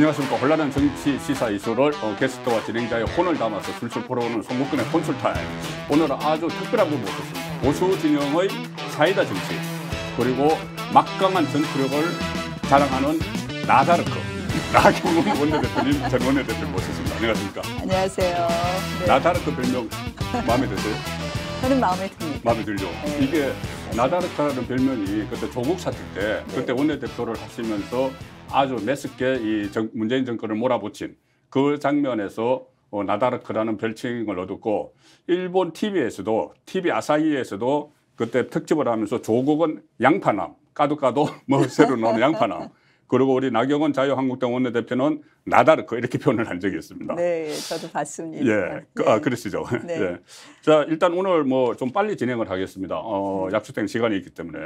안녕하십니까. 혼란한 정치 시사 이슈를 어, 게스트와 진행자의 혼을 담아서 술술 풀어오는 송국근의 콘술타임 오늘은 아주 특별한 분 모셨습니다. 보수 진영의 사이다 정치 그리고 막강한 전투력을 자랑하는 나다르크 나경원 원내대표님 전 원내대표 님 모셨습니다. 안녕하십니까. 안녕하세요. 네. 나다르크 별명 마음에 드세요? 저는 마음에 듭니다. 마음에 들죠. 네. 이게 나다르크라는 별명이 그때 조국 사태 때 그때 원내대표를 하시면서 아주 매섭게 이 정, 문재인 정권을 몰아붙인 그 장면에서 어, 나다르크라는 별칭을 얻었고 일본 TV에서도 TV 아사히에서도 그때 특집을 하면서 조국은 양파남 까도까도 뭐새로 나오는 양파남 그리고 우리 나경원 자유한국당 원내대표는 나다르크 이렇게 표현을 한 적이 있습니다. 네, 저도 봤습니다. 예, 그, 아, 네. 아, 그러시죠. 네. 예. 자, 일단 오늘 뭐 좀 빨리 진행을 하겠습니다. 어, 음. 약속된 시간이 있기 때문에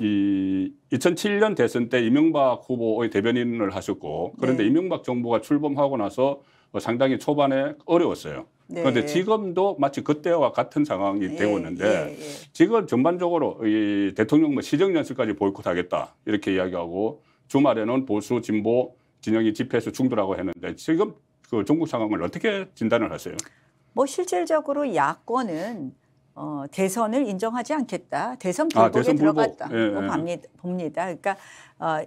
이 2007년 대선 때 이명박 후보의 대변인을 하셨고 그런데 네. 이명박 정부가 출범하고 나서 상당히 초반에 어려웠어요. 네. 그런데 지금도 마치 그때와 같은 상황이 네. 예, 되고 있는데 예, 예. 지금 전반적으로 이 대통령 뭐 시정연설까지 보이콧하겠다 이렇게 이야기하고 주말에는 보수 진보 진영이 집회에서 충돌하고 했는데 지금 그 전국 상황을 어떻게 진단을 하세요? 뭐 실질적으로 야권은 어, 대선을 인정하지 않겠다. 대선 불복에 아, 대선 들어갔다고 불복. 예, 뭐 예, 봅니다. 봅니다. 그러니까 어,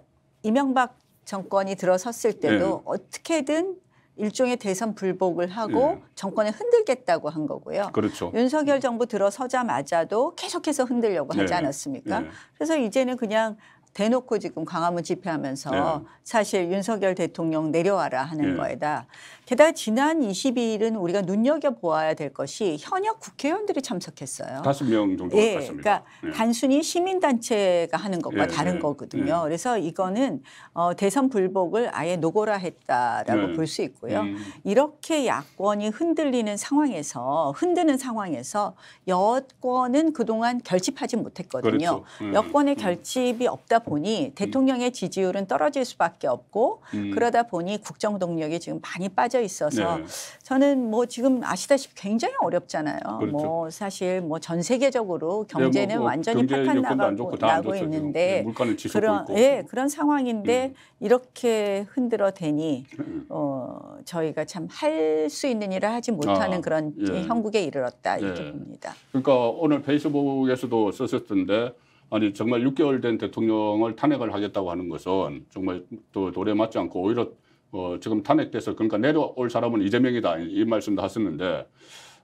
이명박 정권이 들어섰을 때도 예. 어떻게든 일종의 대선 불복을 하고 예. 정권을 흔들겠다고 한 거고요. 그렇죠. 윤석열 예. 정부 들어서자마자도 계속해서 흔들려고 하지 예. 않았습니까? 그래서 이제는 그냥 대놓고 지금 광화문 집회하면서 사실 윤석열 대통령 내려와라 하는 거에다 게다가 지난 20일은 우리가 눈여겨보아야 될 것이 현역 국회의원들이 참석했어요. 다섯 명 정도 예, 갔습니다. 그러니까 예. 단순히 시민단체가 하는 것과 예, 다른 예, 거거든요. 예. 그래서 이거는 어, 대선 불복을 아예 노고라 했다라고 네. 볼수 있고요. 음. 이렇게 야권이 흔들리는 상황에서 흔드는 상황에서 여권은 그동안 결집하지 못했거든요. 그렇죠. 음. 여권의 음. 결집이 없다 보니 음. 대통령의 지지율은 떨어질 수밖에 없고 음. 그러다 보니 국정 동력이 지금 많이 빠져 빠져 있어서 네. 저는 뭐 지금 아시다시피 굉장히 어렵잖아요. 뭐 그렇죠. 뭐 사실 뭐 전 세계적으로 경제는 네, 뭐, 뭐 완전히 파탄 나가고 나고 있는데 네, 그런 예 그런 상황인데 음. 이렇게 흔들어 대니 음. 어 저희가 참 할 수 있는 일을 하지 못하는 아, 그런 예. 형국에 이르렀다 네. 이렇게 봅니다. 그러니까 오늘 페이스북에서도 썼었던데. 아니 정말 6개월 된 대통령을 탄핵을 하겠다고 하는 것은 정말 또 노래 맞지 않고 오히려 어, 지금 탄핵돼서 그러니까 내려올 사람은 이재명이다 이 말씀도 하셨는데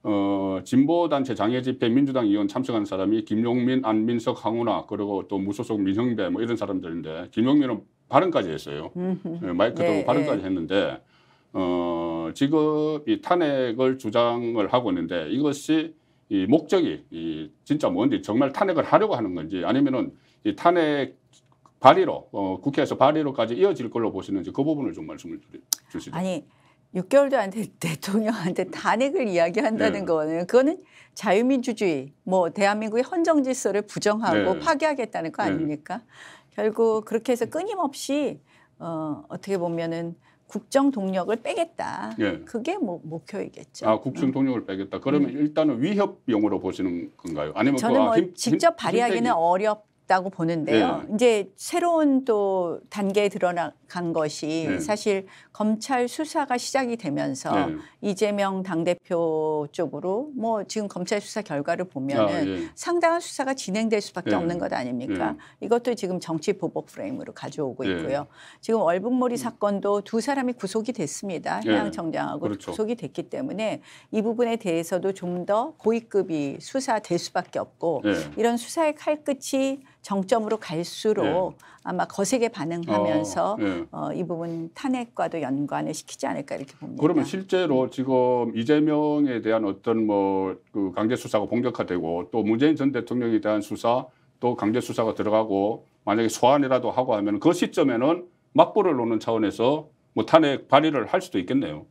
어, 진보단체 장애집회 민주당 의원 참석한 사람이 김용민, 안민석, 항우나 그리고 또 무소속 민형배 뭐 이런 사람들인데 김용민은 발언까지 했어요. 예, 마이크 도 네, 발언까지 네. 했는데 어, 지금 이 탄핵을 주장을 하고 있는데 이것이 이 목적이 이 진짜 뭔지 정말 탄핵을 하려고 하는 건지 아니면은 이 탄핵 발의로 어, 국회에서 발의로까지 이어질 걸로 보시는지 그 부분을 좀 말씀을 주시죠. 아니 6개월도 안 된 대통령한테 탄핵을 이야기한다는 네. 거는 그거는 자유민주주의 뭐 대한민국의 헌정 질서를 부정하고 네. 파괴하겠다는 거 네. 아닙니까? 네. 결국 그렇게 해서 끊임없이 어, 어떻게 보면은 국정 동력을 빼겠다. 예. 그게 뭐 목표이겠죠. 아, 국정 동력을 빼겠다. 그러면 음. 일단은 위협용으로 보시는 건가요? 아니면 그 저는 그, 아, 힘, 직접 발휘하기는 힘, 어렵 있다고 보는데요. 네. 이제 새로운 또 단계에 드러나간 것이 네. 사실 검찰 수사가 시작이 되면서 네. 이재명 당대표 쪽으로 뭐 지금 검찰 수사 결과를 보면은 아, 예. 상당한 수사가 진행될 수밖에 네. 없는 것 아닙니까? 네. 이것도 지금 정치 보복 프레임으로 가져오고 네. 있고요. 지금 얼북몰이 음. 사건도 두 사람이 구속이 됐습니다. 해양 청장하고 그렇죠. 구속이 됐기 때문에 이 부분에 대해서도 좀 더 고위급이 수사될 수밖에 없고 이런 수사의 칼끝이 정점으로 갈수록 네. 아마 거세게 반응하면서 어, 네. 어, 이 부분 탄핵과도 연관을 시키지 않을까 이렇게 봅니다. 그러면 실제로 지금 이재명에 대한 어떤 뭐그 강제 수사가 본격화되고 또 문재인 전 대통령에 대한 수사 또 강제 수사가 들어가고 만약에 소환이라도 하고 하면 그 시점에는 맞불을 놓는 차원에서 뭐 탄핵 발의를 할 수도 있겠네요.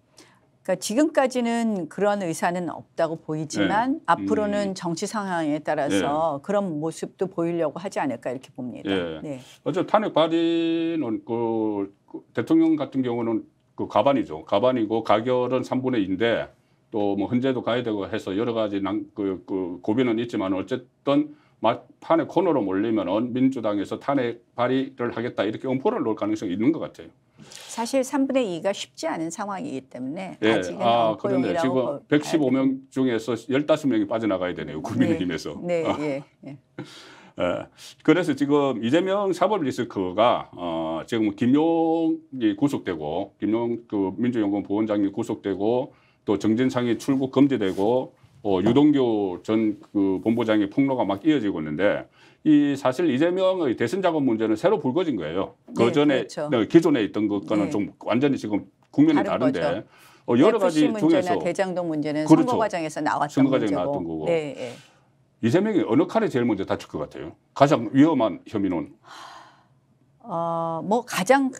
그러니까 지금까지는 그런 의사는 없다고 보이지만 네. 앞으로는 음. 정치 상황에 따라서 네. 그런 모습도 보이려고 하지 않을까 이렇게 봅니다. 네. 네. 어제 탄핵 발의는 그 대통령 같은 경우는 그 가반이죠. 가반이고 가결은 3분의 2인데 또 뭐 헌재도 가야 되고 해서 여러 가지 난, 그, 그 고비는 있지만 어쨌든 판의 코너로 몰리면 민주당에서 탄핵 발의를 하겠다 이렇게 엄포를 놓을 가능성이 있는 것 같아요. 사실 3분의 2가 쉽지 않은 상황이기 때문에 예. 아직은 아, 그런데 지금 115명 중에서 15명이 빠져나가야 되네요. 국민의힘에서. 네, 네. 예. 예. 예. 그래서 지금 이재명 사법 리스크가 어, 지금 김용이 구속되고 김용 그 민주연구원 보원장이 구속되고 또 정진상이 출국 금지되고 어, 유동규 전그 본부장의 폭로가 막 이어지고 있는데 이 사실 이재명의 대선 자금 문제는 새로 불거진 거예요. 네, 그 전에 그렇죠. 네, 기존에 있던 것과는 네. 좀 완전히 지금 국면이 다른 다른데 어, 여러 가지 중에서 대장동 문제는 그렇죠. 선거 과정에서 나왔던 선거 과정에 나왔던 거고 네, 네. 이재명이 어느 칼에 제일 먼저 다칠 것 같아요? 가장 위험한 혐의는? 어, 뭐 가장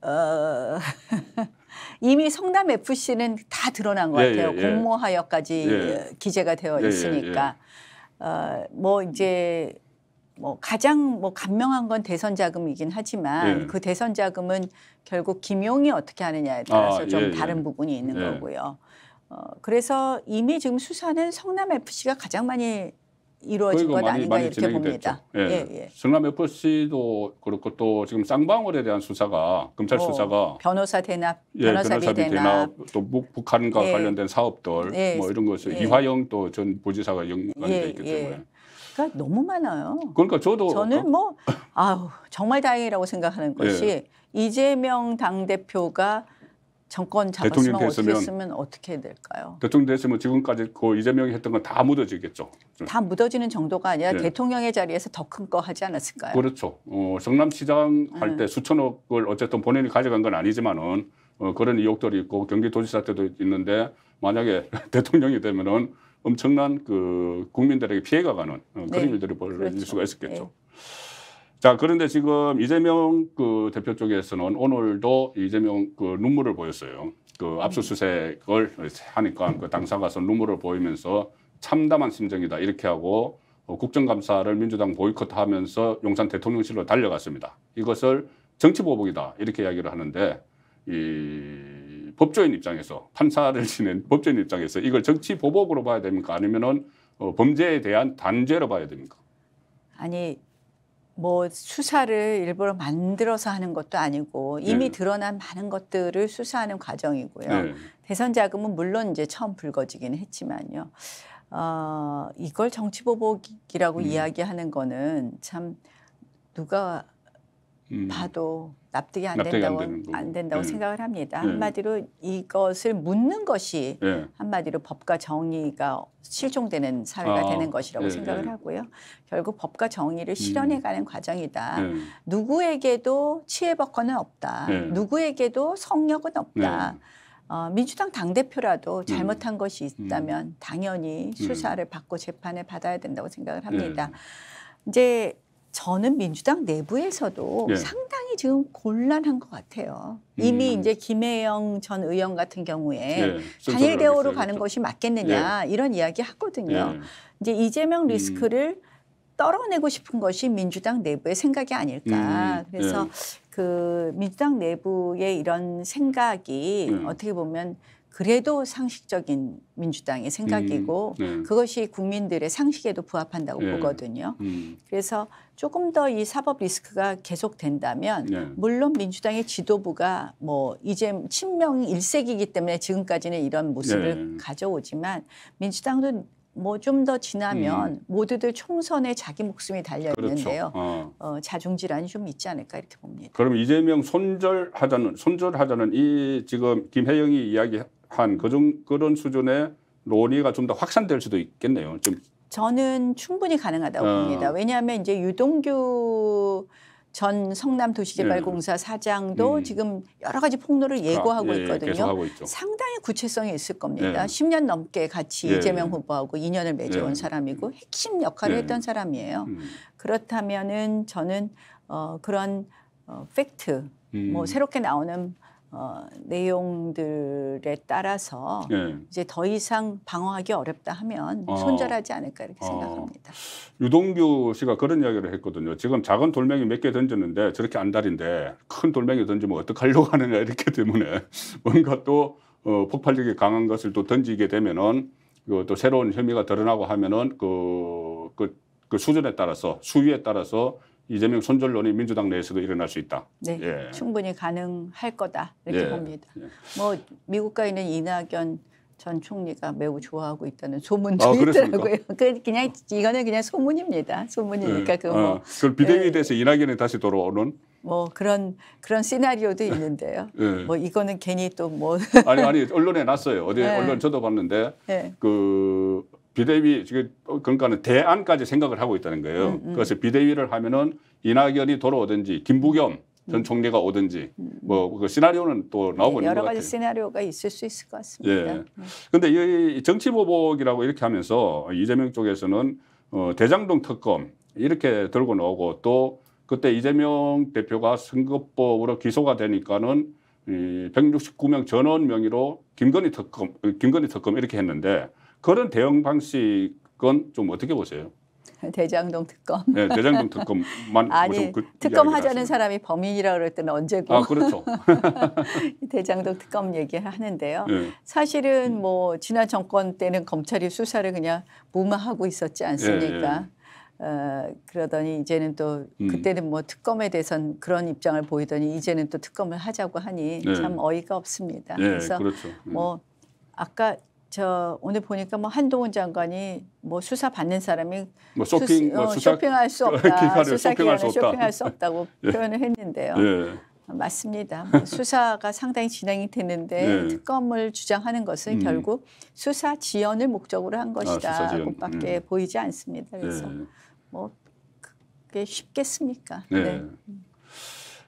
어, 이미 성남 FC는 다 드러난 것 예, 같아요. 예, 예, 공모하여까지 예. 기재가 되어 예, 있으니까 어, 뭐 이제 뭐 가장 뭐 감명한 건 대선 자금이긴 하지만 예. 그 대선 자금은 결국 김용이 어떻게 하느냐에 아, 따라서 아, 좀 예, 예. 다른 예. 부분이 있는 예. 거고요. 어, 그래서 이미 지금 수사는 성남 FC가 가장 많이 이루어진 것 많이, 아닌가 많이 이렇게 봅니다. 예. 예. 예, 성남 FC도 그렇고 또 지금 쌍방울에 대한 수사가 검찰 어, 수사가 변호사 대납, 변호사 변호사비 대납, 대납, 또 북한과 관련된 사업들 뭐 이런 것을 이화영 또전 부지사가 연관돼 있기 때문에. 가 너무 많아요. 그러니까 저도 저는 뭐 아우 정말 다행이라고 생각하는 예. 것이 예. 이재명 당 대표가 정권 잡았으면 어떻게 했으면 어떻게 될까요? 대통령 됐으면 지금까지 그 이재명이 했던 건 다 묻어지겠죠. 다 묻어지는 정도가 아니라 네. 대통령의 자리에서 더 큰 거 하지 않았을까요? 그렇죠. 어, 성남시장 할때 예. 음. 수천억을 어쨌든 본인이 가져간 건 아니지만은 어, 그런 의혹들이 있고 경기도지사 때도 있는데 만약에 대통령이 되면은 엄청난 그 국민들에게 피해가 가는 어, 그런 네. 일들이 벌어질 그렇죠. 수가 있었겠죠. 네. 자, 그런데 지금 이재명 그 대표 쪽에서는 오늘도 이재명 그 눈물을 보였어요. 그 음. 압수수색을 하니까 그 당사가서 눈물을 보이면서 참담한 심정이다 이렇게 하고 어, 국정감사를 민주당 보이콧하면서 용산 대통령실로 달려갔습니다. 이것을 정치 보복이다 이렇게 이야기를 하는데 이 법조인 입장에서 판사를 지낸 법조인 입장에서 이걸 정치 보복으로 봐야 됩니까? 아니면은 어, 범죄에 대한 단죄로 봐야 됩니까? 아니 뭐 수사를 일부러 만들어서 하는 것도 아니고 이미 네. 드러난 많은 것들을 수사하는 과정이고요. 네. 대선 자금은 물론 이제 처음 불거지기는 했지만요. 어, 이걸 정치 보복이라고 음. 이야기하는 거는 참 누가 음. 봐도 납득이 안 납득이 된다고 안, 안 된다고 네. 생각을 합니다. 네. 한마디로 이것을 묻는 것이 네. 한마디로 법과 정의가 실종되는 사회가 아, 되는 것이라고 생각을 하고요. 결국 법과 정의를 음. 실현해가는 과정이다. 누구에게도 치해법권은 없다. 누구에게도 성역은 없다. 어, 민주당 당대표라도 음. 잘못한 음. 것이 있다면 당연히 음. 수사를 받고 재판을 받아야 된다고 생각을 합니다. 이제 저는 민주당 내부에서도 예. 상당히 지금 곤란한 것 같아요. 이미 음. 이제 김혜영 전 의원 같은 경우에 예. 단일 대오로 가는 것이 맞겠느냐 예. 이런 이야기 하거든요. 예. 이제 이재명 음. 리스크를 음. 떨어내고 싶은 것이 민주당 내부의 생각이 아닐까. 음. 예. 그래서 그 민주당 내부의 이런 생각이 예. 어떻게 보면 그래도 상식적인 민주당의 생각이고 음, 네. 그것이 국민들의 상식에도 부합한다고 네. 보거든요. 음. 그래서 조금 더 이 사법 리스크가 계속된다면 네. 물론 민주당의 지도부가 뭐 이제 친명 일색이기 때문에 지금까지는 이런 모습을 네. 가져오지만 민주당도 뭐 좀 더 지나면 음. 모두들 총선에 자기 목숨이 달려 있는데요. 그렇죠. 어. 어, 자중 질환이 좀 있지 않을까 이렇게 봅니다. 그럼 이재명 손절하자는 손절하자는 이 지금 김혜영이 이야기 한 그중 그런 수준의 논의가 좀 더 확산될 수도 있겠네요. 좀 저는 충분히 가능하다고 어. 봅니다. 왜냐하면 이제 유동규 전 성남도시개발공사 예. 네. 사장도 음. 지금 여러 가지 폭로를 아, 예고하고 아, 예, 있거든요. 상당히 구체성이 있을 겁니다. 네. 예. 10년 넘게 같이 예. 이재명 후보하고 인연을 맺어온 예. 사람이고 핵심 역할을 예. 했던 사람이에요. 음. 그렇다면은 저는 어, 그런 어, 팩트, 뭐 음. 뭐 새롭게 나오는 어, 내용들에 따라서 예. 이제 더 이상 방어하기 어렵다 하면 어. 손절하지 않을까 이렇게 아. 생각합니다. 유동규 씨가 그런 이야기를 했거든요. 지금 작은 돌멩이 몇 개 던졌는데 저렇게 안달인데 큰 돌멩이 던지면 어떡하려고 하느냐 이렇게 때문에 뭔가 또 어, 폭발력이 강한 것을 또 던지게 되면은 그또 새로운 혐의가 드러나고 하면은 그, 그, 그 수준에 따라서 수위에 따라서 이재명 손절론이 민주당 내에서도 일어날 수 있다. 네, 예. 충분히 가능할 거다 이렇게 예. 봅니다. 예. 뭐 미국가 있는 이낙연 전 총리가 매우 좋아하고 있다는 소문도 아, 있더라고요. 그 그냥 이거는 그냥 소문입니다. 소문이니까 예. 그 아, 뭐. 어, 그 비대위에 대해서 이낙연이 다시 돌아오는. 뭐 그런 그런 시나리오도 있는데요. 예. 뭐 이거는 괜히 또 뭐. 아니 아니 언론에 났어요. 어디 언론 저도 봤는데 그. 비대위 그러니까는 대안까지 생각을 하고 있다는 거예요. 음, 음. 그래서 비대위를 하면은 이낙연이 돌아오든지 김부겸 전 음. 총리가 오든지 음, 음. 뭐그 시나리오는 또 나오고 네, 있는 것 같아요. 여러 가지 시나리오가 있을 수 있을 것 같습니다. 그런데 예. 이 정치 보복이라고 이렇게 하면서 이재명 쪽에서는 어, 대장동 특검 이렇게 들고 나오고 또 그때 이재명 대표가 선거법으로 기소가 되니까는 이 169명 전원 명의로 김건희 특검, 어, 김건희 특검 이렇게 했는데 그런 대응 방식은 좀 어떻게 보세요? 대장동 특검. 네, 대장동 특검만 아니 뭐 그 특검 하자는 사람이 범인이라 그럴 때는 언제고. 아 그렇죠. 대장동 특검 얘기하는데요. 네. 사실은 뭐 지난 정권 때는 검찰이 수사를 그냥 무마하고 있었지 않습니까? 네, 어, 그러더니 이제는 또 음. 그때는 뭐 특검에 대해선 그런 입장을 보이더니 이제는 또 특검을 하자고 하니 네. 참 어이가 없습니다. 예, 그래서 그렇죠. 음. 뭐 아까 저 오늘 보니까 뭐 한동훈 장관이 뭐 수사 받는 사람이 뭐 쇼핑 수, 어, 수사, 쇼핑할 수 없다 수사 쇼핑할 수 쇼핑할 수 없다고 예. 표현을 했는데요. 예. 맞습니다. 뭐 수사가 상당히 진행이 됐는데 예. 특검을 주장하는 것은 음. 결국 수사 지연을 목적으로 한 아, 것이다라고밖에 음. 보이지 않습니다. 그래서 예. 뭐 그게 쉽겠습니까? 예. 네.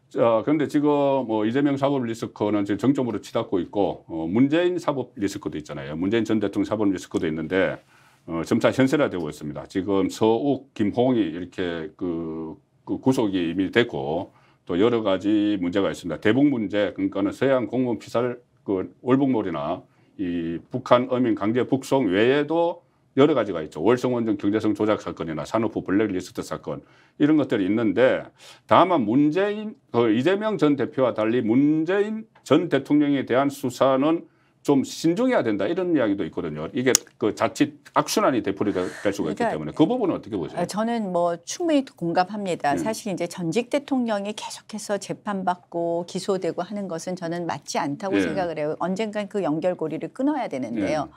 자, 그런데 지금 뭐 이재명 사법 리스크는 지금 정점으로 치닫고 있고 어, 문재인 사법 리스크도 있잖아요. 문재인 전 대통령 사법 리스크도 있는데 어, 점차 현실화되고 있습니다. 지금 서욱, 김홍이 이렇게 그, 그 구속이 이미 됐고 또 여러 가지 문제가 있습니다. 대북 문제 그러니까는 서양 공무원 피살 그월북몰이나이 북한 어민 강제 북송 외에도 여러 가지가 있죠. 월성원전 경제성 조작 사건이나 산업부 블랙리스트 사건 이런 것들이 있는데 다만 문재인 그 이재명 전 대표와 달리 문재인 전 대통령에 대한 수사는 좀 신중해야 된다 이런 이야기도 있거든요. 이게 그 자칫 악순환이 대풀이될 수가 있기 그러니까 때문에 그 부분은 어떻게 보세요? 아, 저는 뭐 충분히 공감합니다. 음. 사실 이제 전직 대통령이 계속해서 재판받고 기소되고 하는 것은 저는 맞지 않다고 예. 생각을 해요. 언젠간 그 연결고리를 끊어야 되는데요. 예.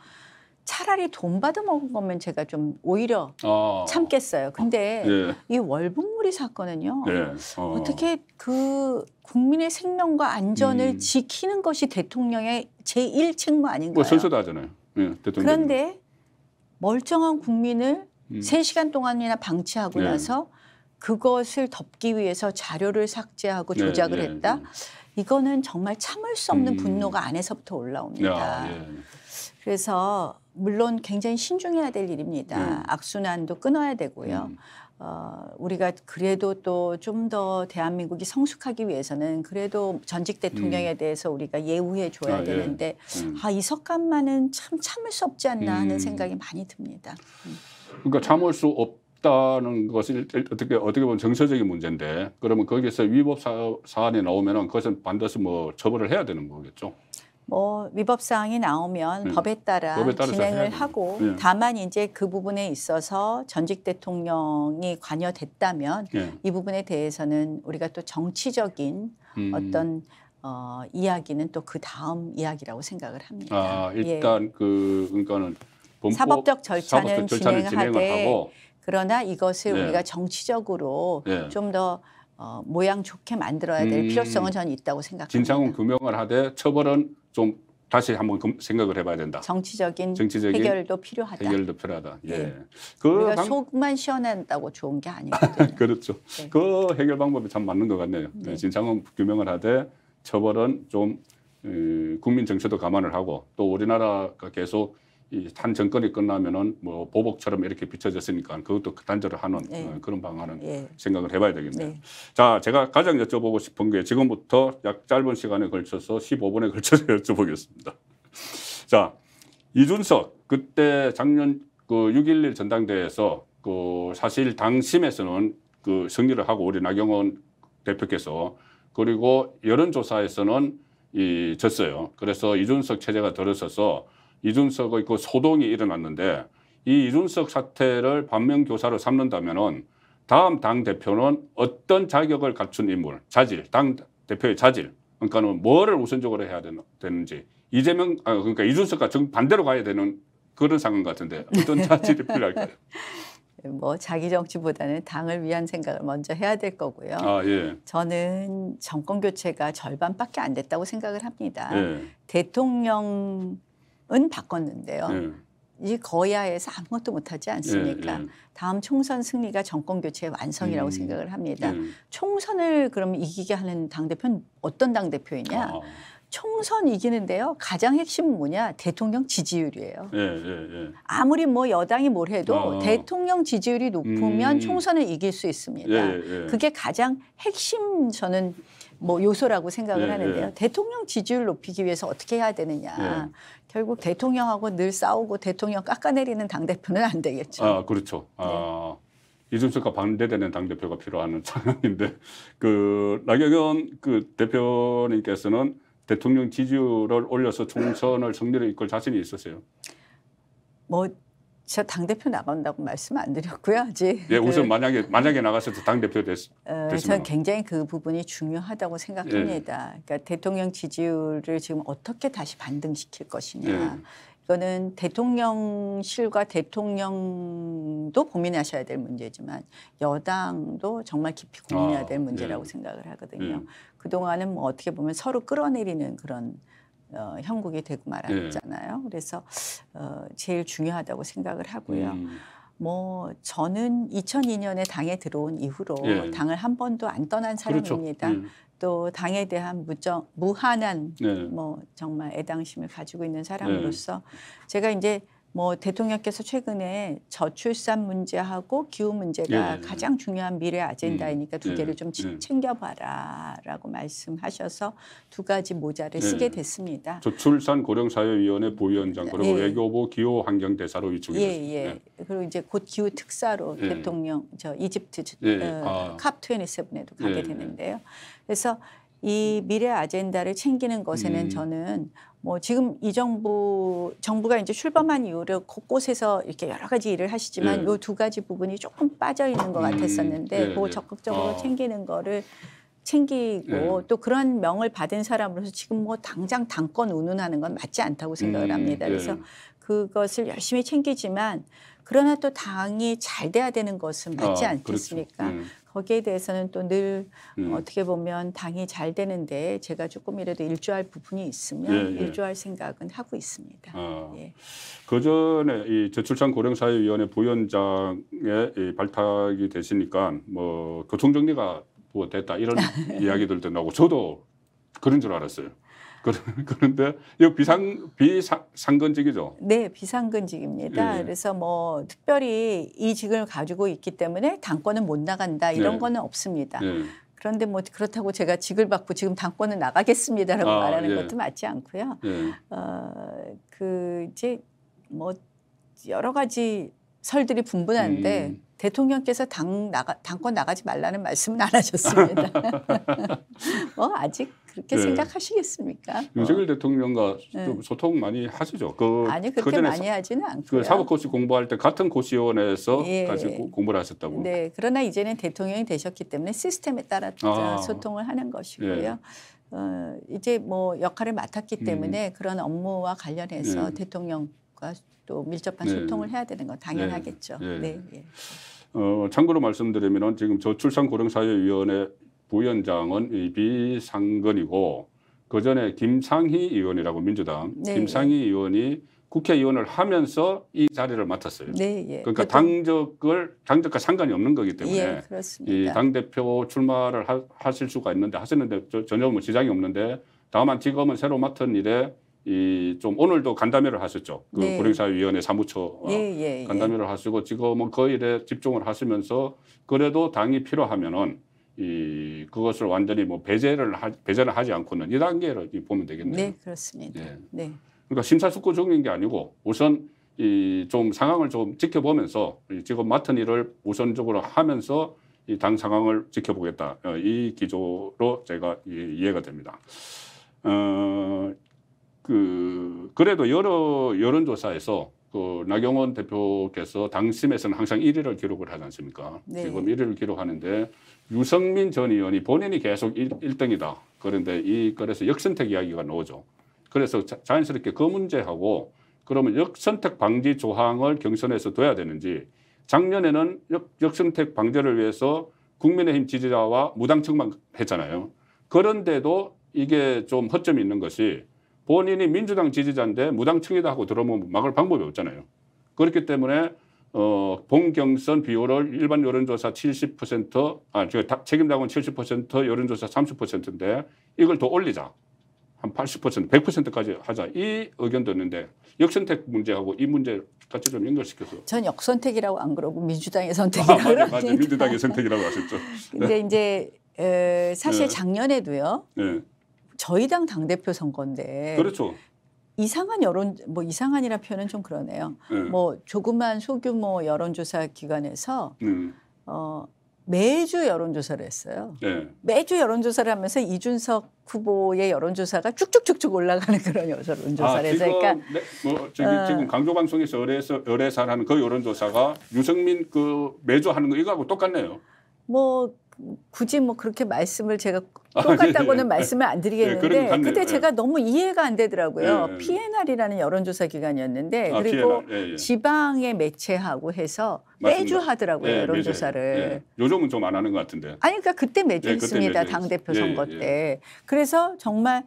차라리 돈 받아 먹은 거면 제가 좀 오히려 아. 참겠어요. 근데 예. 이 월북무리 사건은요. 예. 어. 어떻게 그 국민의 생명과 안전을 음. 지키는 것이 대통령의 제일 책무 아닌가요? 뭐 선서도 잖아요 예, 그런데 멀쩡한 국민을 음. 3시간 동안이나 방치하고 예. 나서 그것을 덮기 위해서 자료를 삭제하고 예, 조작을 예, 했다. 예. 이거는 정말 참을 수 없는 음. 분노가 안에서부터 올라옵니다. 야, 그래서 물론 굉장히 신중해야 될 일입니다. 음. 악순환도 끊어야 되고요. 음. 어, 우리가 그래도 또 좀 더 대한민국이 성숙하기 위해서는 그래도 전직 대통령에 음. 대해서 우리가 예우해 줘야 아, 예. 되는데 예. 음. 아이 석간만은 참 참을 수 없지 않나 음. 하는 생각이 많이 듭니다. 음. 그러니까 참을 수 없다는 것은 어떻게 어떻게 보면 정서적인 문제인데 그러면 거기서 위법 사, 사안이 나오면은 그것은 반드시 뭐 처벌을 해야 되는 거겠죠. 뭐 위법 사항이 나오면 네. 법에 따라 법에 진행을 하고 네. 다만 이제 그 부분에 있어서 전직 대통령이 관여됐다면 네. 이 부분에 대해서는 우리가 또 정치적인 음. 어떤 어, 이야기는 또 그 다음 이야기라고 생각을 합니다. 아, 예. 일단 예. 그 그러니까는 범법, 사법적 절차는, 진행하되 그러나 이것을 우리가 정치적으로 좀더 어, 모양 좋게 만들어야 될 음, 필요성은 전 있다고 생각합니다. 진상은 규명을 하되 처벌은 좀 다시 한번 생각을 해봐야 된다. 정치적인, 정치적인 해결도 필요하다. 해결도 필요하다. 예. 네. 그 우리가 방... 속만 시원한다고 좋은 게 아니거든요. 그렇죠. 네. 그 해결 방법이 참 맞는 것 같네요. 네. 네. 진상은 규명을 하되 처벌은 좀 에, 어, 국민 정서도 감안을 하고 또 우리나라가 계속 이한 정권이 끝나면은 뭐 보복처럼 이렇게 비춰졌으니까 그것도 단절을 하는 네. 어, 그런 방안은 네. 생각을 해봐야 되겠네요. 네. 자, 제가 가장 여쭤보고 싶은 게 지금부터 약 짧은 시간에 걸쳐서 15분에 걸쳐서 여쭤보겠습니다. 자, 이준석 그때 작년 그6.11 전당대회에서 그 사실 당심에서는 그 승리를 하고 우리 나경원 대표께서 그리고 여론조사에서는 이 졌어요. 그래서 이준석 체제가 들어서서 이준석의 그 소동이 일어났는데 이 이준석 사태를 반면교사로 삼는다면은 다음 당 대표는 어떤 자격을 갖춘 인물, 자질, 당 대표의 자질, 그러니까는 뭐를 우선적으로 해야 되는지 이재명 아, 그러니까 이준석과 정 반대로 가야 되는 그런 상황 같은데 어떤 자질이 필요할까요? 뭐 자기 정치보다는 당을 위한 생각을 먼저 해야 될 거고요. 아, 예. 저는 정권 교체가 절반밖에 안 됐다고 생각을 합니다. 예. 대통령 은 바꿨는데요. 음. 이 거야에서 아무것도 못하지 않습니까? 음, 음. 다음 총선 승리가 정권 교체의 완성이라고 음, 생각을 합니다. 총선을 그럼 이기게 하는 당 대표는 어떤 당 대표이냐? 어. 총선 이기는데요. 가장 핵심은 뭐냐? 대통령 지지율이에요. 예, 예, 예. 아무리 뭐 여당이 뭘 해도 어. 대통령 지지율이 높으면 음. 총선을 이길 수 있습니다. 그게 가장 핵심 저는 뭐 요소라고 생각을 하는데요. 대통령 지지율 높이기 위해서 어떻게 해야 되느냐. 결국 대통령하고 늘 싸우고 대통령 깎아내리는 당 대표는 안 되겠죠. 아 그렇죠. 아, 네. 아 이준석과 반대되는 당 대표가 필요한 상황인데 그 나경원 그 대표님께서는 대통령 지지율을 올려서 총선을 승리를 이끌 자신이 있었어요. 뭐저 당대표 나간다고 말씀 안 드렸고요, 아직. 예, 그 우선 그, 만약에, 만약에 나갔을 때 당대표 됐, 어, 저는 굉장히 그 부분이 중요하다고 생각합니다. 예. 그러니까 대통령 지지율을 지금 어떻게 다시 반등시킬 것이냐. 예. 이거는 대통령실과 대통령도 고민하셔야 될 문제지만 여당도 정말 깊이 고민해야 아, 될 문제라고 아, 예. 생각을 하거든요. 예. 그동안은 뭐 어떻게 보면 서로 끌어내리는 그런 어, 형국이 되고 말았잖아요. 네. 그래서 어, 제일 중요하다고 생각을 하고요. 음. 뭐 저는 2002년에 당에 들어온 이후로 네. 당을 한 번도 안 떠난 그렇죠. 사람입니다. 그렇죠. 네. 또 당에 대한 무정 무한한 네. 뭐 정말 애당심을 가지고 있는 사람으로서 네. 제가 이제 뭐 대통령께서 최근에 저출산 문제하고 기후 문제가 예, 예, 예. 가장 중요한 미래 아젠다이니까 음, 두 개를 예, 좀 챙겨봐라라고 말씀하셔서 두 가지 모자를 쓰게 됐습니다. 저출산 고령사회위원회 부위원장 네. 그리고 외교부 기후 환경 대사로 위촉이 됐습니다. 그리고 이제 곧 기후 특사로 대통령 저 이집트 어, 아. 컵27에도 가게 되는데요. 그래서 이 미래 아젠다를 챙기는 것에는 음. 저는 뭐 지금 이 정부 정부가 이제 출범한 이후로 곳곳에서 이렇게 여러 가지 일을 하시지만 네. 요두 가지 부분이 조금 빠져 있는 것 음. 같았었는데 네. 그거 네. 적극적으로 아. 챙기는 거를 챙기고 네. 또 그런 명을 받은 사람으로서 지금 뭐 당장 당권 운운하는 건 맞지 않다고 생각을 음. 합니다. 네. 그래서 그것을 열심히 챙기지만 그러나 또 당이 잘 돼야 되는 것은 아, 맞지 아, 않겠습니까? 그렇죠. 음. 거기에 대해서는 또늘 음. 어떻게 보면 당이 잘 되는데 제가 조금이라도 일조할 부분이 있으면 예, 예. 일조할 생각은 하고 있습니다. 아, 예. 그 전에 이 저출산 고령사회위원회 부위원장의 이 발탁이 되시니까 뭐 교통정리가 뭐 됐다 이런 이야기들도 나오고 저도 그런 줄 알았어요. 그런데 이 비상 비상근직이죠. 네, 비상근직입니다. 예, 예. 그래서 뭐 특별히 이 직을 가지고 있기 때문에 당권은 못 나간다 이런 예. 거는 없습니다. 예. 그런데 뭐 그렇다고 제가 직을 받고 지금 당권은 나가겠습니다라고 아, 말하는 예. 것도 맞지 않고요. 예. 어, 그 이제 뭐 여러 가지 설들이 분분한데 음. 대통령께서 당 나가, 당권 나가지 말라는 말씀은 안 하셨습니다. 뭐 아직 그렇게 네. 생각하시겠습니까? 윤석열 어. 대통령과 네. 소통 많이 하시죠. 그 아니 그렇게 많이 하지는 않고요. 그 사법고시 공부할 때 같은 고시원에서 예. 가지고 공부를 하셨다고. 네, 그러나 이제는 대통령이 되셨기 때문에 시스템에 따라 아. 소통을 하는 것이고요. 예. 어, 이제 뭐 역할을 맡았기 음. 때문에 음. 그런 업무와 관련해서 예. 대통령과 또 밀접한 네. 소통을 해야 되는 건 당연하겠죠. 예. 예. 네. 예. 어, 참고로 말씀드리면 지금 저출산 고령사회위원회 부위원장은 이 비상근이고 그 전에 김상희 의원이라고 민주당 네. 김상희 예. 의원이 국회의원을 하면서 이 자리를 맡았어요. 네, 예. 그러니까 당적을 당적과 상관이 없는 거기 때문에 예, 이당 대표 출마를 하, 하실 수가 있는데 하셨는데 전혀 뭐 지장이 없는데 다만 지금은 새로 맡은 일에 이 좀 오늘도 간담회를 하셨죠. 그 네. 불행사위원회 사무처 예, 예, 예, 간담회를 하시고 지금은 그 일에 집중을 하시면서 그래도 당이 필요하면은 이 그것을 완전히 뭐 배제를 하, 배제를 하지 않고는 이단계로 보면 되겠네요. 네, 그렇습니다. 예. 네. 그러니까 심사숙고적인 게 아니고 우선 이 좀 상황을 좀 지켜보면서 지금 맡은 일을 우선적으로 하면서 이 당 상황을 지켜보겠다. 어, 이 기조로 제가 이해가 됩니다. 어, 그 그래도 여러 여론조사에서 그 나경원 대표께서 당심에서는 항상 1위를 기록을 하지 않습니까? 네. 지금 1위를 기록하는데 유성민 전 의원이 본인이 계속 1, 1등이다. 그런데 이 그래서 역선택 이야기가 나오죠. 그래서 자, 자연스럽게 그 문제하고 그러면 역선택 방지 조항을 경선에서 둬야 되는지 작년에는 역, 역선택 방제를 위해서 국민의힘 지지자와 무당층만 했잖아요. 그런데도 이게 좀 허점이 있는 것이 본인이 민주당 지지자인데 무당층이다 하고 들어오면 막을 방법이 없잖아요. 그렇기 때문에 어, 본경선 비율을 일반 여론조사 70%, 아, 책임당은 70%, 여론조사 30%인데 이걸 더 올리자. 한 80%, 100%까지 하자. 이 의견도 있는데 역선택 문제하고 이 문제 같이 좀 연결시켜서. 전 역선택이라고 안 그러고 민주당의 아, 선택이라고. 아, 맞아요. 맞아. 민주당의 선택이라고 하셨죠. 근데 네. 이제 에, 사실 네. 작년에도요. 네. 저희 당 당대표 선거인데. 그렇죠. 이상한 여론 뭐 이상한이라 표현은 좀 그러네요. 네. 뭐 조그만 소규모 여론조사 기관에서 네. 어 매주 여론조사를 했어요. 네. 매주 여론조사를 하면서 이준석 후보의 여론조사가 쭉쭉쭉쭉 올라가는 그런 여론조사를 아, 해서 그러니까 네, 뭐 저기 어, 지금 강조방송에서 의뢰해서 의뢰사를 하는 그 여론조사가 유승민 그 매주 하는 거 이거하고 똑같네요. 뭐 굳이 뭐 그렇게 말씀을 제가 똑같다고는 아, 네, 네. 네. 말씀을 안 드리겠는데 예, 그때 제가 너무 이해가 안 되더라고요. PNR이라는 여론조사 기관이었는데 아, 그리고 예, 예. 지방에 매체하고 해서 예, 매주 맞습니다. 하더라고요 예, 여론조사를. 예. 요즘은 좀 안 하는 것 같은데. 아니 그러니까 그때 매주 예, 했습니다 당 대표 선거 때. 그래서 정말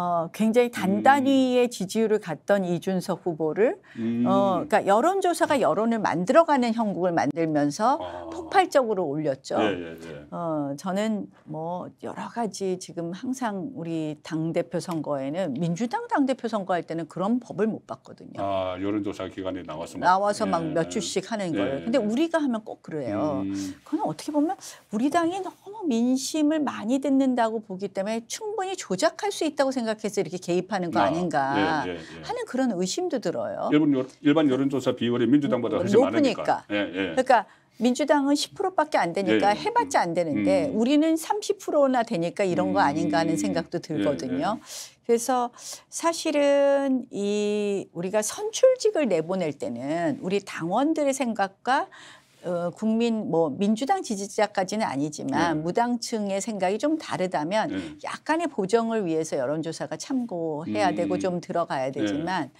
어, 굉장히 단단위의 음. 지지율을 갔던 이준석 후보를 음. 어, 그러니까 여론조사가 여론을 만들어가는 형국을 만들면서 아. 폭발적으로 올렸죠. 예, 예, 예. 어, 저는 뭐 여러 가지 지금 항상 우리 당 대표 선거에는 민주당 당 대표 선거할 때는 그런 법을 못 봤거든요. 아 여론조사 기관에 나와서 막, 나와서 막몇 예. 주씩 하는 예. 거예요. 근데 우리가 하면 꼭 그래요. 음. 그건 어떻게 보면 우리 당이 민심을 많이 듣는다고 보기 때문에 충분히 조작할 수 있다고 생각해서 이렇게 개입하는 거 아, 아닌가 예, 예, 예. 하는 그런 의심도 들어요. 일본 요, 일반 여론조사 비율이 민주당보다 훨씬 뭐 높으니까. 많으니까. 예, 예. 그러니까 민주당은 10%밖에 안 되니까 예, 해봤자 안 되는데 음. 음. 우리는 30%나 되니까 이런 거 아닌가 하는 음, 생각도 들거든요. 그래서 사실은 이 우리가 선출직을 내보낼 때는 우리 당원들의 생각과 어, 국민 뭐 민주당 지지자까지는 아니지만 네. 무당층의 생각이 좀 다르다면 네. 약간의 보정을 위해서 여론조사가 참고해야 음. 되고 좀 들어가야 네. 되지만 네.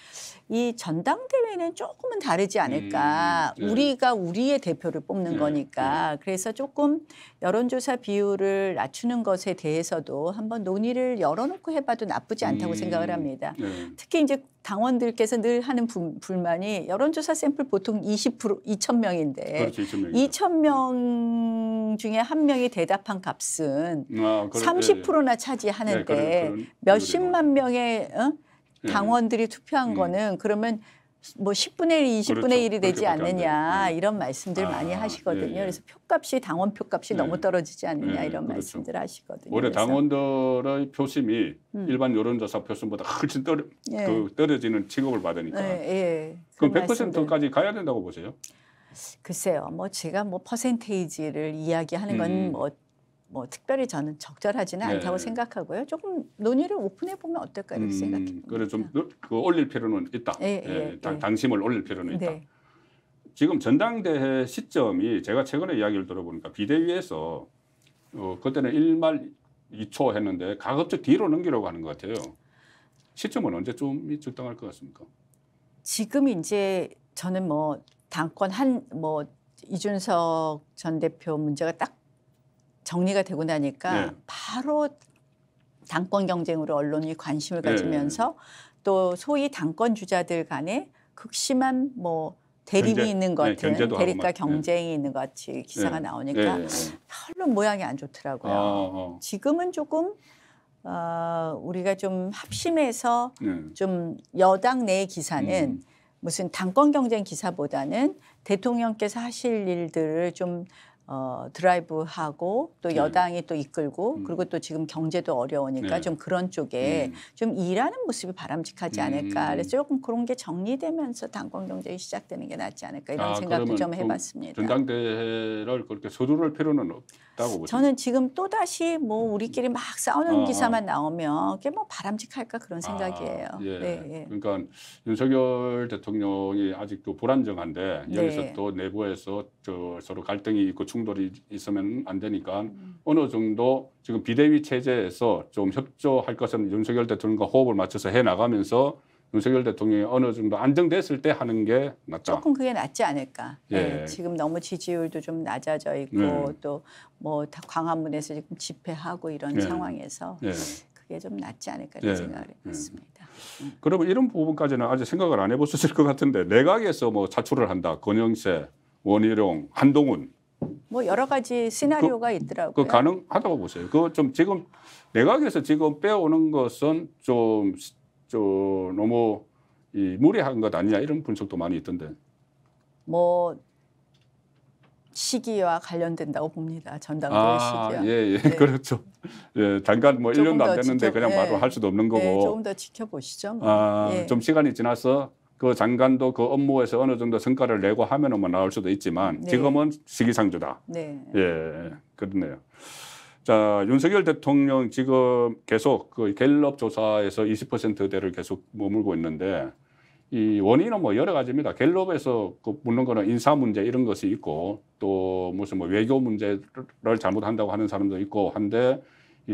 이 전당대회는 조금은 다르지 않을까. 음, 네. 우리가 우리의 대표를 뽑는 네, 거니까. 네. 그래서 조금 여론조사 비율을 낮추는 것에 대해서도 한번 논의를 열어놓고 해봐도 나쁘지 않다고 음, 생각을 합니다. 네. 특히 이제 당원들께서 늘 하는 부, 불만이 여론조사 샘플 보통 20% 2천 명인데 그렇 2천 명 중에 한 명이 대답한 값은 아, 그래, 30%나 차지하는데 몇십만 명의 어? 예. 당원들이 투표한 음. 거는 그러면 뭐 10분의 1, 20분의 그렇죠. 1이 되지 않느냐 예. 이런 말씀들 아, 많이 하시거든요. 예, 예. 그래서 표값이 당원 표값이 예. 너무 떨어지지 않느냐 예, 이런 그렇죠. 말씀들 하시거든요. 올해 당원들의 표심이 음. 일반 여론조사 표심보다 훨씬 떨어, 그 떨어지는 취급을 받으니까. 네, 예, 예. 그럼 100%까지 가야 된다고 보세요? 글쎄요. 뭐 제가 뭐 퍼센테이지를 이야기하는 건뭐 음. 뭐 특별히 저는 적절하지는 네. 않다고 생각하고요. 조금 논의를 오픈해 보면 어떨까 이렇게 음, 생각해요. 그래 좀 그 올릴 필요는 있다. 예, 예, 예, 당, 예. 당심을 올릴 필요는 있다. 네. 지금 전당대회 시점이 제가 최근에 이야기를 들어보니까 비대위에서 어, 그때는 1말 2초 했는데 가급적 뒤로 넘기려고 하는 것 같아요. 시점은 언제쯤이 적당할 것 같습니까? 지금 이제 저는 뭐 당권 한 뭐 이준석 전 대표 문제가 딱 정리가 되고 나니까 네. 바로 당권 경쟁으로 언론이 관심을 네. 가지면서 또 소위 당권 주자들 간에 극심한 뭐 대립이 경제, 네, 네. 있는 것 같은 네, 대립과 경쟁이 네. 있는 것 같이 기사가 나오니까 별로 모양이 안 좋더라고요. 아, 어. 지금은 조금 어, 우리가 좀 합심해서 좀 여당 내 기사는 음. 무슨 당권 경쟁 기사보다는 대통령께서 하실 일들을 좀 어, 드라이브하고 또 네. 여당이 음. 또 이끌고 음. 그리고 또 지금 경제도 어려우니까 네. 좀 그런 쪽에 음. 좀 일하는 모습이 바람직하지 않을까 음. 그래서 조금 그런 게 정리되면서 당권 경쟁이 시작되는 게 낫지 않을까 이런 아, 생각도 좀 그 해봤습니다. 전당대회를 그렇게 서두를 필요는 없다고 보세요. 지금 또 다시 뭐 음. 우리끼리 막 싸우는 아, 기사만 나오면 그게 뭐 바람직할까 그런 아, 생각이에요. 아, 예. 네, 예. 그러니까 윤석열 대통령이 아직도 불안정한데 네. 여기서 또 내부에서 저 서로 갈등이 있고 충 충돌이 있으면 안 되니까 음. 어느 정도 지금 비대위 체제에서 좀 협조할 것은 윤석열 대통령과 호흡을 맞춰서 해 나가면서 윤석열 대통령이 어느 정도 안정됐을 때 하는 게 낫다. 조금 그게 낫지 않을까. 예. 네, 지금 너무 지지율도 좀 낮아져 있고 예. 네. 또뭐 광화문에서 지금 집회하고 이런 예. 상황에서 예. 그게 좀 낫지 않을까 예. 생각을 예. 했습니다. 음. 그러면 이런 부분까지는 아직 생각을 안 해보셨을 것 같은데 내각에서 뭐 차출을 한다. 권영세, 원희룡, 한동훈 뭐 여러 가지 시나리오가 그, 있더라고요. 그 가능하다고 보세요. 그 좀 지금 내각에서 지금 빼오는 것은 좀, 좀 너무 이 무리한 것 아니냐 이런 분석도 많이 있던데. 뭐 시기와 관련된다고 봅니다. 전당대회 아, 시기와. 예, 예, 네. 그렇죠. 예, 잠깐 뭐 1년도 안 됐는데 지켜, 그냥 바로 예. 할 수도 없는 네, 거고. 예, 조금 더 지켜보시죠. 뭐. 아, 예. 좀 시간이 지나서 그 장관도 그 업무에서 어느 정도 성과를 내고 하면은 뭐 나올 수도 있지만 네. 지금은 시기상조다. 네. 예, 그렇네요. 자, 윤석열 대통령 지금 계속 그 갤럽 조사에서 20%대를 계속 머물고 있는데 이 원인은 뭐 여러 가지입니다. 갤럽에서 그 묻는 거는 인사 문제 이런 것이 있고 또 무슨 뭐 외교 문제를 잘못한다고 하는 사람도 있고 한데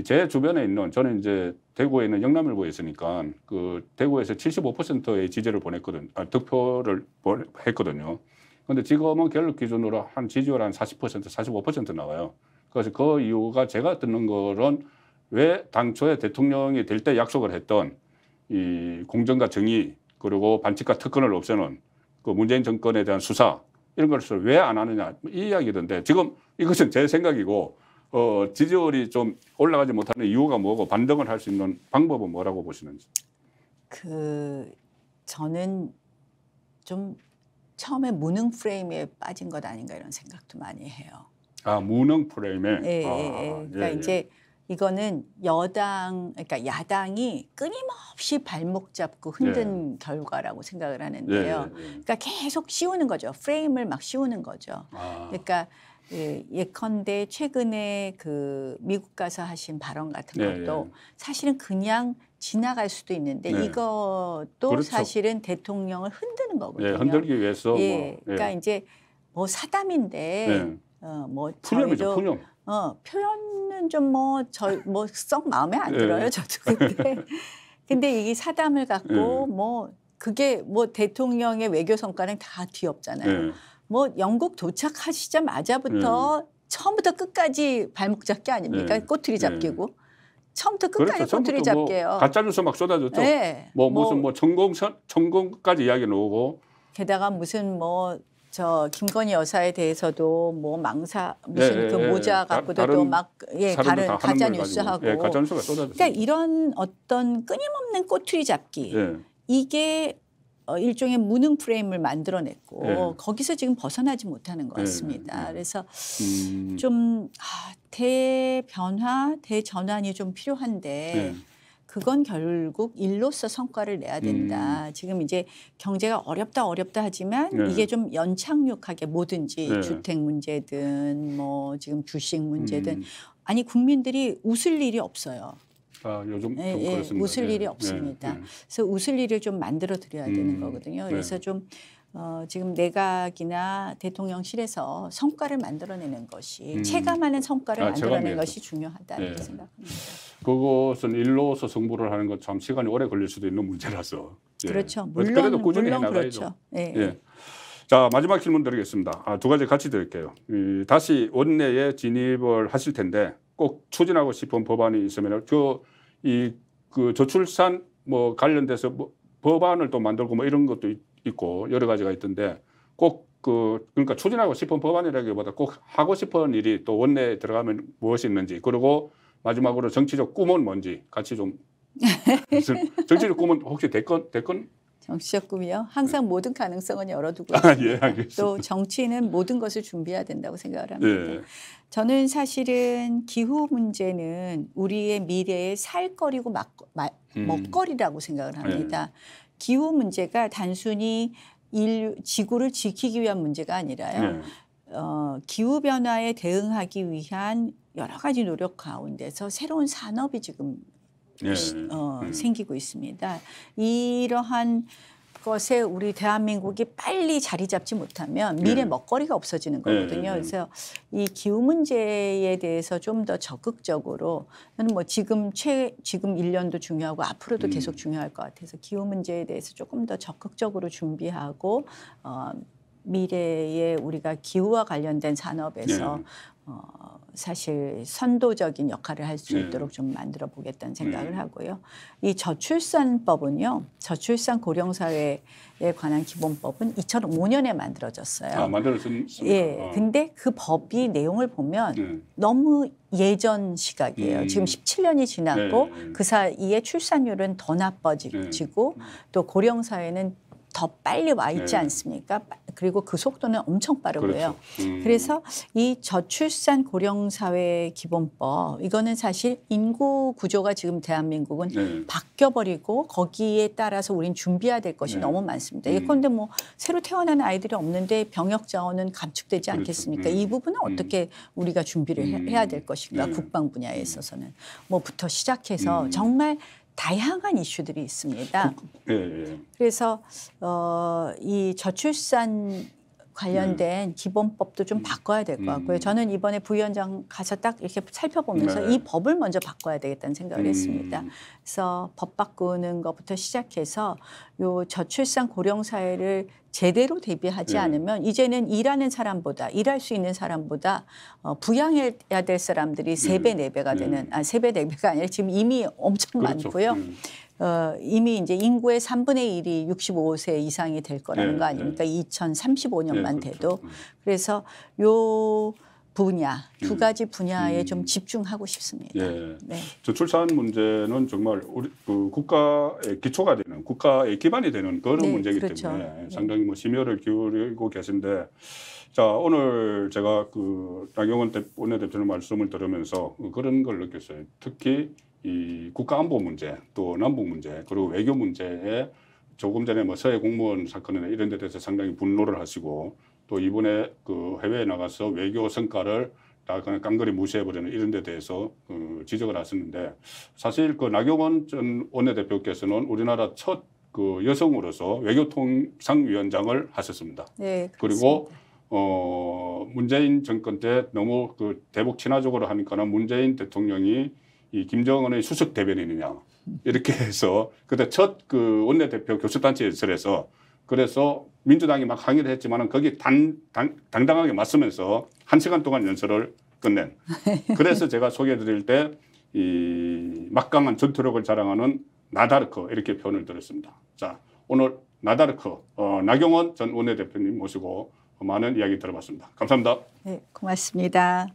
제 주변에 있는 저는 이제 대구에 있는 영남일보에 있으니까 그 대구에서 75%의 지지를 보냈거든 아, 득표를 했거든요. 근데 지금은 결론 기준으로 한 지지율 한40% 45% 나와요. 그래서 그 이유가 제가 듣는 거는 왜 당초에 대통령이 될 때 약속을 했던 이 공정과 정의 그리고 반칙과 특권을 없애는 그 문재인 정권에 대한 수사 이런 것을 왜 안 하느냐 이 이야기던데 지금 이것은 제 생각이고 어, 지지율이 좀 올라가지 못하는 이유가 뭐고 반등을 할 수 있는 방법은 뭐라고 보시는지? 그 저는 좀 처음에 무능 프레임에 빠진 것 아닌가 이런 생각도 많이 해요. 아 무능 프레임에. 네, 아, 예, 예. 그러니까 예, 이제 이거는 여당, 그러니까 야당이 끊임없이 발목 잡고 흔든 예. 결과라고 생각을 하는데요. 예, 그러니까 계속 씌우는 거죠. 프레임을 막 씌우는 거죠. 아. 그러니까 예, 예컨대 최근에 그 미국 가서 하신 발언 같은 예, 것도 네, 네. 사실은 그냥 지나갈 수도 있는데 네. 이것도 그렇죠. 사실은 대통령을 흔드는 거거든요. 네, 흔들기 위해서 예, 뭐, 예. 그러니까 이제 뭐 사담인데 네. 어, 뭐 저희도 푸념. 어, 표현은 좀 뭐 저뭐썩 마음에 안 들어요. 저도 근데 근데 이게 사담을 갖고 뭐 그게 뭐 대통령의 외교 성과는 다 뒤엎잖아요. 뭐 영국 도착하시자마자부터 네. 처음부터 끝까지 발목 잡기 아닙니까? 네. 꼬투리 네. 잡기고. 네. 처음부터 끝까지 그렇죠. 꼬투리 잡게요. 뭐 가짜 뉴스 막 쏟아졌죠. 네. 뭐, 뭐 무슨 뭐 전공 전공까지 이야기 나오고 게다가 무슨 뭐 저 김건희 여사에 대해서도 뭐 망사 무슨 네, 그 예. 모자 갖고도 또 막예 다른 가짜 뉴스하고 예, 가짜 뉴스가 쏟아졌죠. 그러니까 이런 어떤 끊임없는 꼬투리 잡기 이게 어, 일종의 무능 프레임을 만들어냈고 네. 거기서 지금 벗어나지 못하는 것 예. 같습니다. 네. 그래서 음. 좀 아, 대변화, 대전환이 좀 필요한데 네. 그건 결국 일로서 성과를 내야 된다. 음. 지금 이제 경제가 어렵다 어렵다 하지만 이게 좀 연착륙하게 뭐든지 주택 문제든 뭐 지금 주식 문제든 음. 아니 국민들이 웃을 일이 없어요. 아, 요즘 예, 예, 웃을 예, 일이 예, 없습니다. 예. 그래서 웃을 일을 좀 만들어 드려야 되는 음, 거거든요. 네. 그래서 좀 어, 지금 내각이나 대통령실에서 성과를 만들어내는 것이 음. 체감하는 성과를 아, 만들어내는 것이 중요하다 이렇 네. 생각합니다. 그것은 일로서 승부를 하는 것참 시간이 오래 걸릴 수도 있는 문제라서 그렇죠. 물론 그래도 꾸준히 물론 그렇죠. 예. 자 마지막 질문 드리겠습니다. 아, 두 가지 같이 드릴게요. 이, 다시 원내에 진입을 하실 텐데 꼭 추진하고 싶은 법안이 있으면 그 이그 저출산 뭐 관련돼서 뭐 법안을 또 만들고 뭐 이런 것도 있고 여러 가지가 있던데 꼭 그 그러니까 추진하고 싶은 법안이라기보다 꼭 하고 싶은 일이 또 원내에 들어가면 무엇이 있는지 그리고 마지막으로 정치적 꿈은 뭔지 같이 좀 정치적 꿈은 혹시 대권 대권 정치적 꿈이요. 항상 네. 모든 가능성은 열어두고 아, 예, 또 정치는 모든 것을 준비해야 된다고 생각을 합니다. 예. 네. 저는 사실은 기후 문제는 우리의 미래의 살거리고 막, 마, 음. 먹거리라고 생각을 합니다. 네. 기후 문제가 단순히 인 지구를 지키기 위한 문제가 아니라요. 네. 어, 기후 변화에 대응하기 위한 여러 가지 노력 가운데서 새로운 산업이 지금 네. 어, 음. 생기고 있습니다. 이러한 것에 우리 대한민국이 빨리 자리 잡지 못하면 미래 네. 먹거리가 없어지는 네, 네, 거거든요. 네. 그래서 이 기후 문제에 대해서 좀 더 적극적으로 저는 뭐 지금 최 지금 1년도 중요하고 앞으로도 음. 계속 중요할 것 같아서 기후 문제에 대해서 조금 더 적극적으로 준비하고 어 미래에 우리가 기후와 관련된 산업에서 어 사실 선도적인 역할을 할수 네. 있도록 좀 만들어 보겠다는 네. 생각을 하고요. 이 저출산법은요, 저출산 고령사회에 관한 기본법은 2005년에 만들어졌어요. 아, 만들어졌습니까? 예. 아. 근데 그 법이 내용을 보면 네. 너무 예전 시각이에요. 음. 지금 17년이 지났고 그 사이에 출산율은 더 나빠지고 또 고령 사회는 더 빨리 와 있지 네. 않습니까? 그리고 그 속도는 엄청 빠르고요. 그렇죠. 음. 그래서이 저출산 고령 사회 기본법 이거는 사실 인구 구조가 지금 대한민국은 네. 바뀌어 버리고 거기에 따라서 우린 준비해야 될 것이 네. 너무 많습니다. 음. 예컨대 뭐 새로 태어난 아이들이 없는데 병역 자원은 감축되지 그렇죠. 않겠습니까? 음. 이 부분은 어떻게 음. 우리가 준비를 해야 될 음. 것인가? 네. 국방 분야에 음. 있어서는 뭐부터 시작해서 정말 다양한 이슈들이 있습니다. 예, 예. 그래서 어, 이 저출산 관련된 음. 기본법도 좀 음. 바꿔야 될 것 같고요. 음. 저는 이번에 부위원장 가서 딱 이렇게 살펴보면서 네. 이 법을 먼저 바꿔야 되겠다는 생각을 음. 했습니다. 그래서 법 바꾸는 것부터 시작해서 요 저출산 고령 사회를 제대로 대비하지 네. 않으면 이제는 일하는 사람보다 일할 수 있는 사람보다 어, 부양해야 될 사람들이 세배 네배가 음. 네 네. 되는 아 세배 네배가 아니라 지금 이미 엄청 그렇죠. 많고요. 음. 어, 이미 이제 인구의 3분의 1이 65세 이상이 될 거라는 네, 거 아닙니까? 네. 2035년만 네, 그렇죠. 돼도. 음. 그래서 요 분야 두 음. 가지 분야에 음. 좀 집중하고 싶습니다. 예. 네. 저출산 문제는 정말 우리 그 국가의 기초가 되는 국가의 기반이 되는 그런 네, 문제이기 그렇죠. 때문에 네. 상당히 뭐 심혈을 기울이고 계신데 자 오늘 제가 그 나경원 원내대표님 말씀을 들으면서 그런 걸 느꼈어요. 특히 이 국가안보 문제 또 남북 문제 그리고 외교 문제에 조금 전에 뭐 서해 공무원 사건이나 이런 데 대해서 상당히 분노를 하시고 또 이번에 그 해외에 나가서 외교 성과를 다 그냥 깡그리 무시해버리는 이런 데 대해서 그 지적을 하셨는데 사실 그 나경원 전 원내대표께서는 우리나라 첫 그 여성으로서 외교통상위원장을 하셨습니다. 네, 그리고 어 문재인 정권 때 너무 그 대북 친화적으로 하니까는 문재인 대통령이 이 김정은의 수석 대변인이냐 이렇게 해서 그때 첫 그 원내대표 교섭단체 연설에서 그래서 민주당이 막 항의를 했지만은 거기 단, 당, 당당하게 맞서면서 한 시간 동안 연설을 끝낸 그래서 제가 소개해드릴 때 이 막강한 전투력을 자랑하는 나다르크 이렇게 표현을 드렸습니다. 자 오늘 나다르크 어, 나경원 전 원내대표님 모시고 많은 이야기 들어봤습니다. 감사합니다. 네 고맙습니다.